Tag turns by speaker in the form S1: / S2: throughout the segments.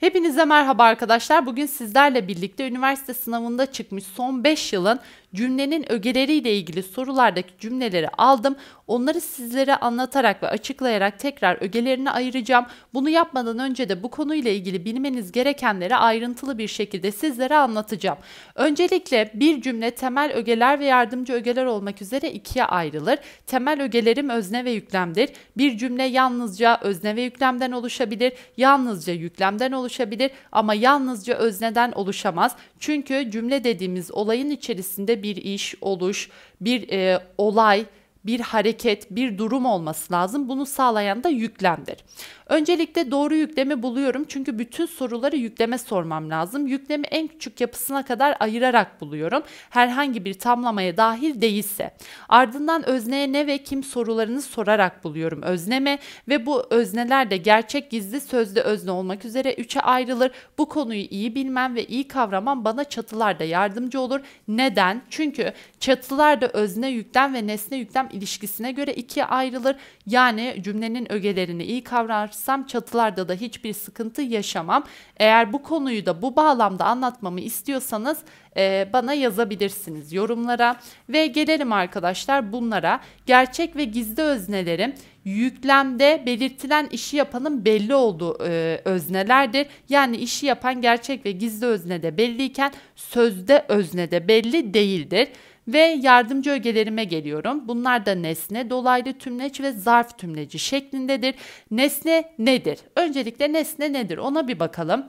S1: Hepinize merhaba arkadaşlar. Bugün sizlerle birlikte üniversite sınavında çıkmış son 5 yılın cümlenin ögeleriyle ilgili sorulardaki cümleleri aldım. Onları sizlere anlatarak ve açıklayarak tekrar ögelerini ayıracağım. Bunu yapmadan önce de bu konuyla ilgili bilmeniz gerekenleri ayrıntılı bir şekilde sizlere anlatacağım. Öncelikle bir cümle temel ögeler ve yardımcı ögeler olmak üzere ikiye ayrılır. Temel ögelerim özne ve yüklemdir. Bir cümle yalnızca özne ve yüklemden oluşabilir, yalnızca yüklemden oluşabilir ama yalnızca özneden oluşamaz. Çünkü cümle dediğimiz olayın içerisinde bir iş, oluş, bir e, olay bir hareket, bir durum olması lazım. Bunu sağlayan da yüklemdir. Öncelikle doğru yükleme buluyorum çünkü bütün soruları yükleme sormam lazım. Yüklemi en küçük yapısına kadar ayırarak buluyorum. Herhangi bir tamlamaya dahil değilse. Ardından özneye ne ve kim sorularını sorarak buluyorum özneme ve bu özneler de gerçek gizli sözlü özne olmak üzere üçe ayrılır. Bu konuyu iyi bilmem ve iyi kavramam bana çatılarda yardımcı olur. Neden? Çünkü çatılarda özne yüklem ve nesne yüklem ilişkisine göre ikiye ayrılır. Yani cümlenin ögelerini iyi kavrarsam çatılarda da hiçbir sıkıntı yaşamam. Eğer bu konuyu da bu bağlamda anlatmamı istiyorsanız e, bana yazabilirsiniz yorumlara. Ve gelelim arkadaşlar bunlara. Gerçek ve gizli öznelerim yüklemde belirtilen işi yapanın belli olduğu e, öznelerdir. Yani işi yapan gerçek ve gizli öznede belliyken sözde öznede belli değildir. Ve yardımcı ögelerime geliyorum. Bunlar da nesne, dolaylı tümleç ve zarf tümleci şeklindedir. Nesne nedir? Öncelikle nesne nedir? Ona bir bakalım.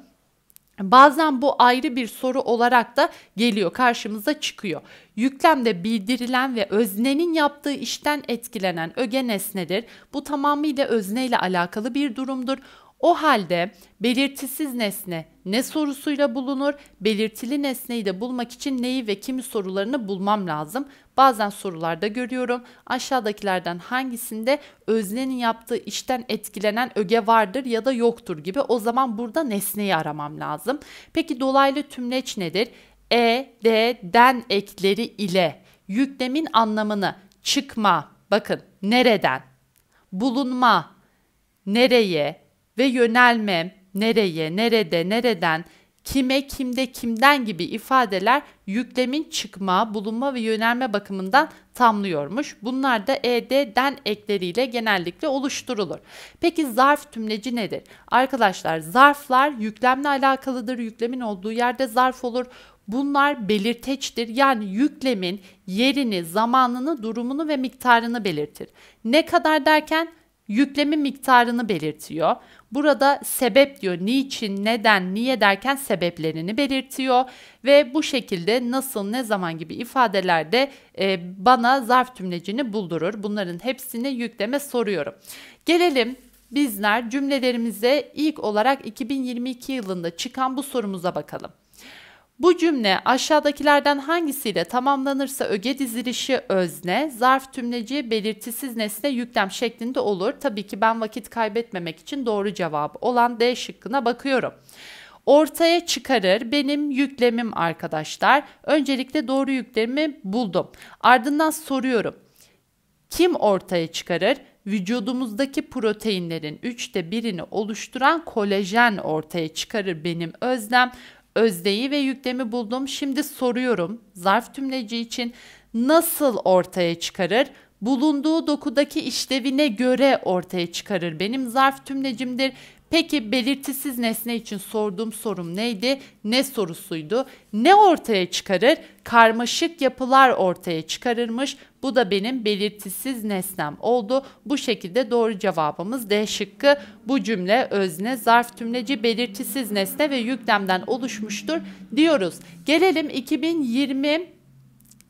S1: Bazen bu ayrı bir soru olarak da geliyor karşımıza çıkıyor. Yüklemde bildirilen ve öznenin yaptığı işten etkilenen öge nesnedir. Bu tamamıyla özneyle alakalı bir durumdur. O halde belirtisiz nesne ne sorusuyla bulunur, belirtili nesneyi de bulmak için neyi ve kimi sorularını bulmam lazım. Bazen sorularda görüyorum aşağıdakilerden hangisinde öznenin yaptığı işten etkilenen öge vardır ya da yoktur gibi o zaman burada nesneyi aramam lazım. Peki dolaylı tümleç nedir? E, D, den ekleri ile yüklemin anlamını çıkma, bakın nereden, bulunma, nereye, ve yönelme, nereye, nerede, nereden, kime, kimde, kimden gibi ifadeler yüklemin çıkma, bulunma ve yönelme bakımından tamlıyormuş. Bunlar da ed'den ekleriyle genellikle oluşturulur. Peki zarf tümleci nedir? Arkadaşlar zarflar yüklemle alakalıdır. Yüklemin olduğu yerde zarf olur. Bunlar belirteçtir. Yani yüklemin yerini, zamanını, durumunu ve miktarını belirtir. Ne kadar derken yüklemi miktarını belirtiyor. Burada sebep diyor niçin, neden, niye derken sebeplerini belirtiyor ve bu şekilde nasıl, ne zaman gibi ifadelerde e, bana zarf tümlecini buldurur. Bunların hepsini yükleme soruyorum. Gelelim bizler cümlelerimize ilk olarak 2022 yılında çıkan bu sorumuza bakalım. Bu cümle aşağıdakilerden hangisiyle tamamlanırsa öge dizilişi özne, zarf tümleci belirtisiz nesne yüklem şeklinde olur. Tabii ki ben vakit kaybetmemek için doğru cevabı olan D şıkkına bakıyorum. Ortaya çıkarır benim yüklemim arkadaşlar. Öncelikle doğru yüklemi buldum. Ardından soruyorum. Kim ortaya çıkarır? vücudumuzdaki proteinlerin üçte birini oluşturan kolajen ortaya çıkarır benim özlem özdeyi ve yüklemi buldum. Şimdi soruyorum. Zarf tümleci için nasıl ortaya çıkarır? Bulunduğu dokudaki işlevine göre ortaya çıkarır. Benim zarf tümlecimdir. Peki belirtisiz nesne için sorduğum sorum neydi? Ne sorusuydu? Ne ortaya çıkarır? Karmaşık yapılar ortaya çıkarırmış. Bu da benim belirtisiz nesnem oldu. Bu şekilde doğru cevabımız D şıkkı. Bu cümle özne, zarf tümleci, belirtisiz nesne ve yüklemden oluşmuştur diyoruz. Gelelim 2020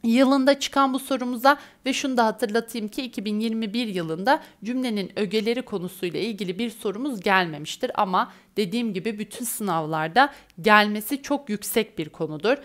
S1: yılında çıkan bu sorumuza ve şunu da hatırlatayım ki 2021 yılında cümlenin ögeleri konusuyla ilgili bir sorumuz gelmemiştir ama dediğim gibi bütün sınavlarda gelmesi çok yüksek bir konudur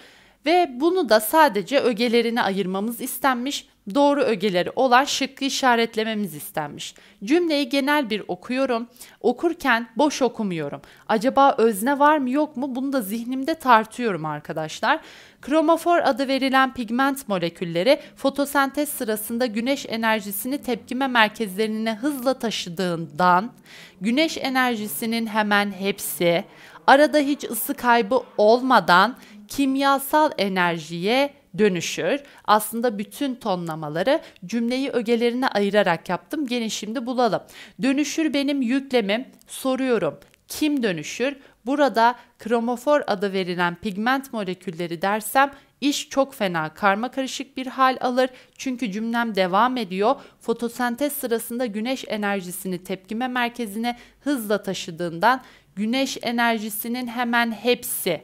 S1: ve bunu da sadece ögelerine ayırmamız istenmiş doğru ögeleri olan şıkkı işaretlememiz istenmiş. Cümleyi genel bir okuyorum. Okurken boş okumuyorum. Acaba özne var mı yok mu bunu da zihnimde tartıyorum arkadaşlar. Kromofor adı verilen pigment molekülleri fotosentez sırasında güneş enerjisini tepkime merkezlerine hızla taşıdığından güneş enerjisinin hemen hepsi arada hiç ısı kaybı olmadan kimyasal enerjiye dönüşür. Aslında bütün tonlamaları cümleyi ögelerine ayırarak yaptım. Gelin şimdi bulalım. Dönüşür benim yüklemim. Soruyorum. Kim dönüşür? Burada kromofor adı verilen pigment molekülleri dersem iş çok fena karma karışık bir hal alır. Çünkü cümlem devam ediyor. Fotosentez sırasında güneş enerjisini tepkime merkezine hızla taşıdığından güneş enerjisinin hemen hepsi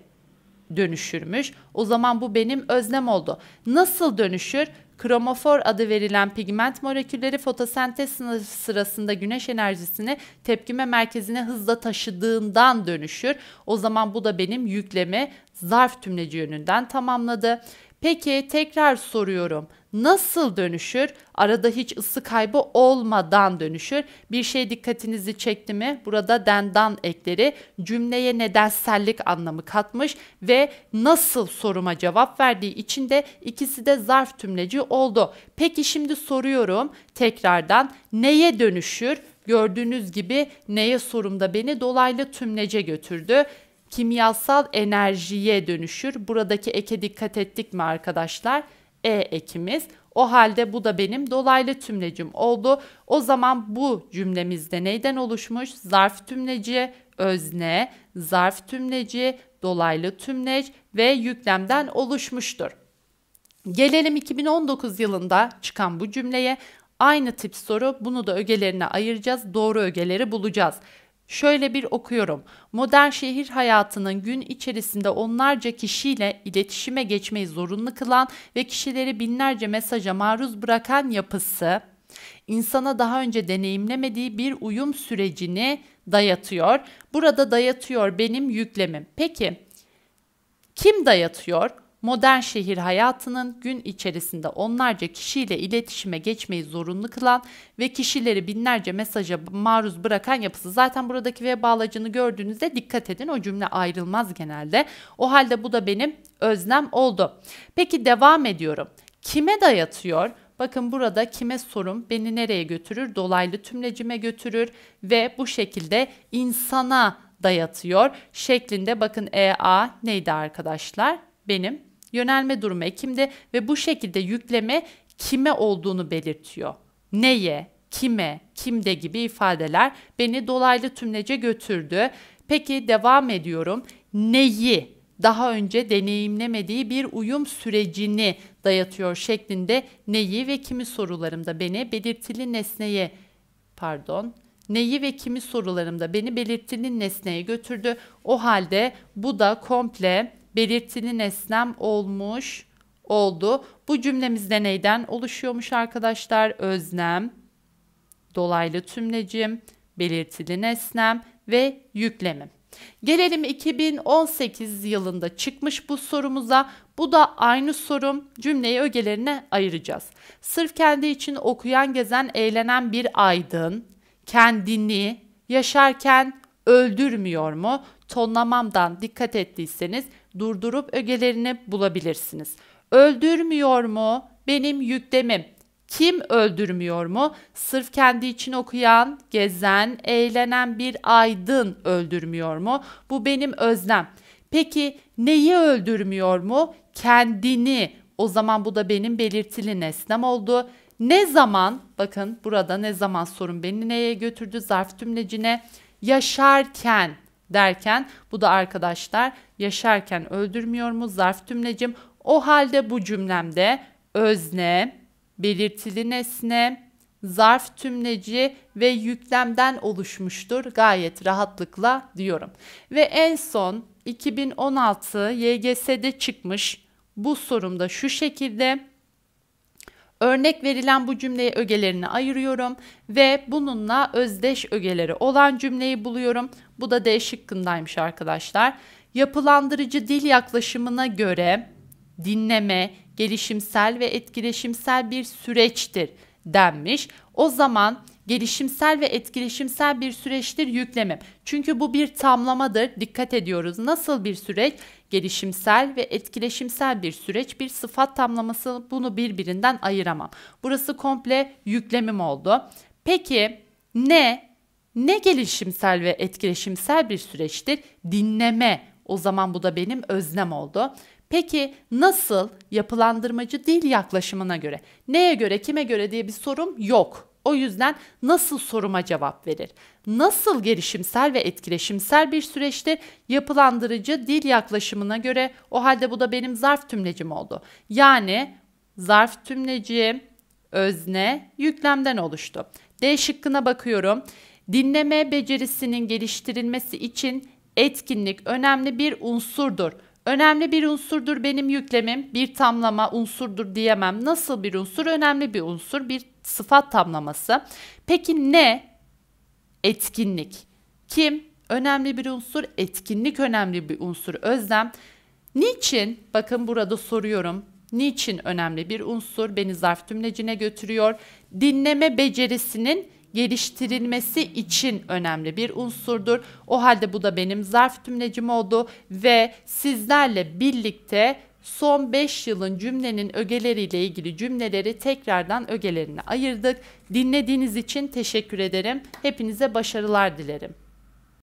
S1: dönüşürmüş. O zaman bu benim özlem oldu. Nasıl dönüşür? Kromofor adı verilen pigment molekülleri fotosentez sırasında güneş enerjisini tepkime merkezine hızla taşıdığından dönüşür. O zaman bu da benim yüklemi zarf tümleci yönünden tamamladı. Peki tekrar soruyorum nasıl dönüşür? Arada hiç ısı kaybı olmadan dönüşür. Bir şey dikkatinizi çekti mi? Burada dendan ekleri cümleye nedensellik anlamı katmış ve nasıl soruma cevap verdiği için de ikisi de zarf tümleci oldu. Peki şimdi soruyorum tekrardan neye dönüşür? Gördüğünüz gibi neye sorumda beni dolaylı tümlece götürdü kimyasal enerjiye dönüşür. Buradaki eke dikkat ettik mi arkadaşlar? e ekimiz. O halde bu da benim dolaylı tümlecim oldu. O zaman bu cümlemizde neyden oluşmuş? Zarf tümleci, özne, zarf tümleci, dolaylı tümleç ve yüklemden oluşmuştur. Gelelim 2019 yılında çıkan bu cümleye. Aynı tip soru bunu da ögelerine ayıracağız. Doğru ögeleri bulacağız. Şöyle bir okuyorum. Modern şehir hayatının gün içerisinde onlarca kişiyle iletişime geçmeyi zorunlu kılan ve kişileri binlerce mesaja maruz bırakan yapısı insana daha önce deneyimlemediği bir uyum sürecini dayatıyor. Burada dayatıyor benim yüklemim. Peki kim dayatıyor? modern şehir hayatının gün içerisinde onlarca kişiyle iletişime geçmeyi zorunlu kılan ve kişileri binlerce mesaja maruz bırakan yapısı. Zaten buradaki web bağlacını gördüğünüzde dikkat edin o cümle ayrılmaz genelde. O halde bu da benim özlem oldu. Peki devam ediyorum. Kime dayatıyor? Bakın burada kime sorum beni nereye götürür? Dolaylı tümlecime götürür ve bu şekilde insana dayatıyor şeklinde bakın EA neydi arkadaşlar? Benim Yönelme durumu Ekim'de ve bu şekilde yükleme kime olduğunu belirtiyor. Neye, kime, kimde gibi ifadeler beni dolaylı tümlece götürdü. Peki devam ediyorum. Neyi daha önce deneyimlemediği bir uyum sürecini dayatıyor şeklinde neyi ve kimi sorularımda beni belirtili nesneye pardon neyi ve kimi sorularımda beni belirtili nesneye götürdü. O halde bu da komple belirtili nesnem olmuş oldu. Bu cümlemizde neyden oluşuyormuş arkadaşlar? Öznem, dolaylı tümlecim, belirtili nesnem ve yüklemim. Gelelim 2018 yılında çıkmış bu sorumuza. Bu da aynı sorum. Cümleyi ögelerine ayıracağız. Sırf kendi için okuyan, gezen, eğlenen bir aydın kendini yaşarken öldürmüyor mu? Tonlamamdan dikkat ettiyseniz durdurup ögelerini bulabilirsiniz. Öldürmüyor mu? Benim yüklemim. Kim öldürmüyor mu? Sırf kendi için okuyan, gezen, eğlenen bir aydın öldürmüyor mu? Bu benim özlem. Peki neyi öldürmüyor mu? Kendini. O zaman bu da benim belirtili nesnem oldu. Ne zaman, bakın burada ne zaman sorun beni neye götürdü? Zarf tümlecine yaşarken derken bu da arkadaşlar yaşarken öldürmüyor mu? Zarf tümlecim. O halde bu cümlemde özne, belirtili nesne, zarf tümleci ve yüklemden oluşmuştur. Gayet rahatlıkla diyorum. Ve en son 2016 YGS'de çıkmış bu sorumda şu şekilde Örnek verilen bu cümleye ögelerini ayırıyorum ve bununla özdeş ögeleri olan cümleyi buluyorum. Bu da D şıkkındaymış arkadaşlar. Yapılandırıcı dil yaklaşımına göre dinleme gelişimsel ve etkileşimsel bir süreçtir denmiş. O zaman gelişimsel ve etkileşimsel bir süreçtir yüklemem. Çünkü bu bir tamlamadır. Dikkat ediyoruz. Nasıl bir süreç? Gelişimsel ve etkileşimsel bir süreç. Bir sıfat tamlaması bunu birbirinden ayıramam. Burası komple yüklemim oldu. Peki ne ne gelişimsel ve etkileşimsel bir süreçtir? Dinleme. O zaman bu da benim öznem oldu. Peki nasıl yapılandırmacı dil yaklaşımına göre? Neye göre, kime göre diye bir sorum yok. O yüzden nasıl soruma cevap verir? Nasıl gelişimsel ve etkileşimsel bir süreçte yapılandırıcı dil yaklaşımına göre o halde bu da benim zarf tümlecim oldu. Yani zarf tümleci özne yüklemden oluştu. D şıkkına bakıyorum. Dinleme becerisinin geliştirilmesi için etkinlik önemli bir unsurdur. Önemli bir unsurdur benim yüklemim. Bir tamlama unsurdur diyemem. Nasıl bir unsur? Önemli bir unsur. Bir sıfat tamlaması. Peki ne? Etkinlik. Kim? Önemli bir unsur. Etkinlik önemli bir unsur. Özlem. Niçin? Bakın burada soruyorum. Niçin önemli bir unsur? Beni zarf tümlecine götürüyor. Dinleme becerisinin geliştirilmesi için önemli bir unsurdur. O halde bu da benim zarf tümlecim oldu ve sizlerle birlikte son 5 yılın cümlenin ögeleriyle ilgili cümleleri tekrardan ögelerine ayırdık. Dinlediğiniz için teşekkür ederim. Hepinize başarılar dilerim.